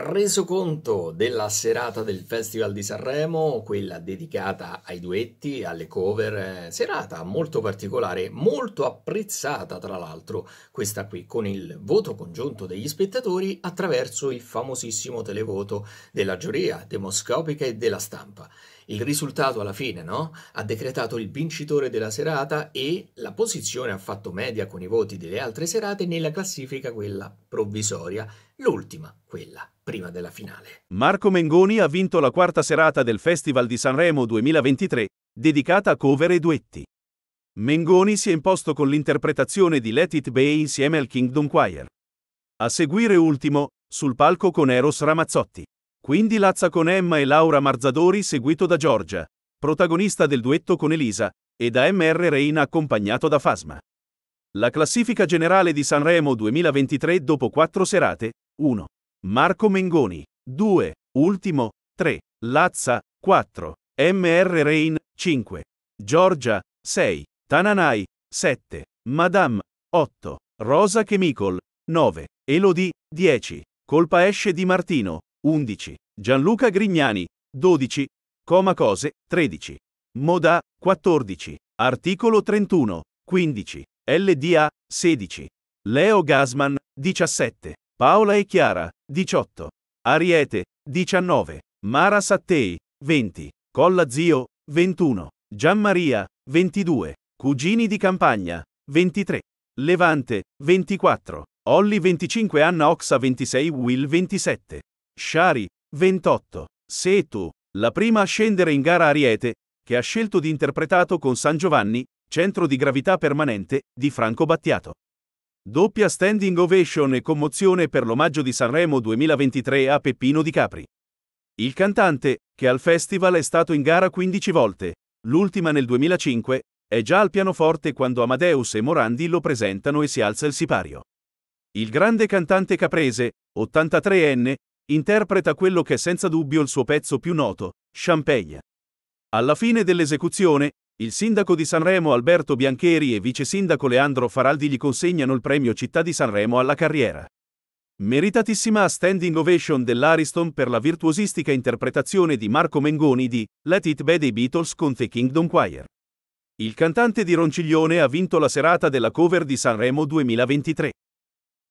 Resoconto della serata del Festival di Sanremo, quella dedicata ai duetti, alle cover, eh, serata molto particolare, molto apprezzata tra l'altro, questa qui con il voto congiunto degli spettatori attraverso il famosissimo televoto della giuria demoscopica e della stampa. Il risultato alla fine, no? Ha decretato il vincitore della serata e la posizione ha fatto media con i voti delle altre serate nella classifica quella provvisoria, l'ultima, quella prima della finale. Marco Mengoni ha vinto la quarta serata del Festival di Sanremo 2023, dedicata a cover e duetti. Mengoni si è imposto con l'interpretazione di Let It Be insieme al Kingdom Choir. A seguire ultimo, sul palco con Eros Ramazzotti. Quindi Lazza con Emma e Laura Marzadori seguito da Giorgia, protagonista del duetto con Elisa, e da MR Reina accompagnato da Fasma. La classifica generale di Sanremo 2023 dopo quattro serate, 1. Marco Mengoni, 2. Ultimo, 3. Lazza, 4. MR Rein, 5. Giorgia, 6. Tananai, 7. Madame, 8. Rosa Chemical, 9. Elodie, 10. Colpa esce di Martino, 11. Gianluca Grignani, 12. Coma Cose, 13. Moda, 14. Articolo 31, 15. LDA, 16. Leo Gasman, 17. Paola e Chiara, 18. Ariete, 19. Mara Sattei, 20. Colla Zio, 21. Gianmaria, 22. Cugini di Campagna, 23. Levante, 24. Olli 25 Anna Oxa 26 Will 27. Shari, 28. Sei tu, la prima a scendere in gara Ariete, che ha scelto di interpretato con San Giovanni, centro di gravità permanente, di Franco Battiato. Doppia standing ovation e commozione per l'omaggio di Sanremo 2023 a Peppino Di Capri. Il cantante, che al festival è stato in gara 15 volte, l'ultima nel 2005, è già al pianoforte quando Amadeus e Morandi lo presentano e si alza il sipario. Il grande cantante caprese, 83enne, interpreta quello che è senza dubbio il suo pezzo più noto, Champagne. Alla fine dell'esecuzione, il sindaco di Sanremo Alberto Biancheri e vice sindaco Leandro Faraldi gli consegnano il premio Città di Sanremo alla carriera. Meritatissima standing ovation dell'Ariston per la virtuosistica interpretazione di Marco Mengoni di Let It Be dei Beatles con The Kingdom Choir. Il cantante di Ronciglione ha vinto la serata della cover di Sanremo 2023.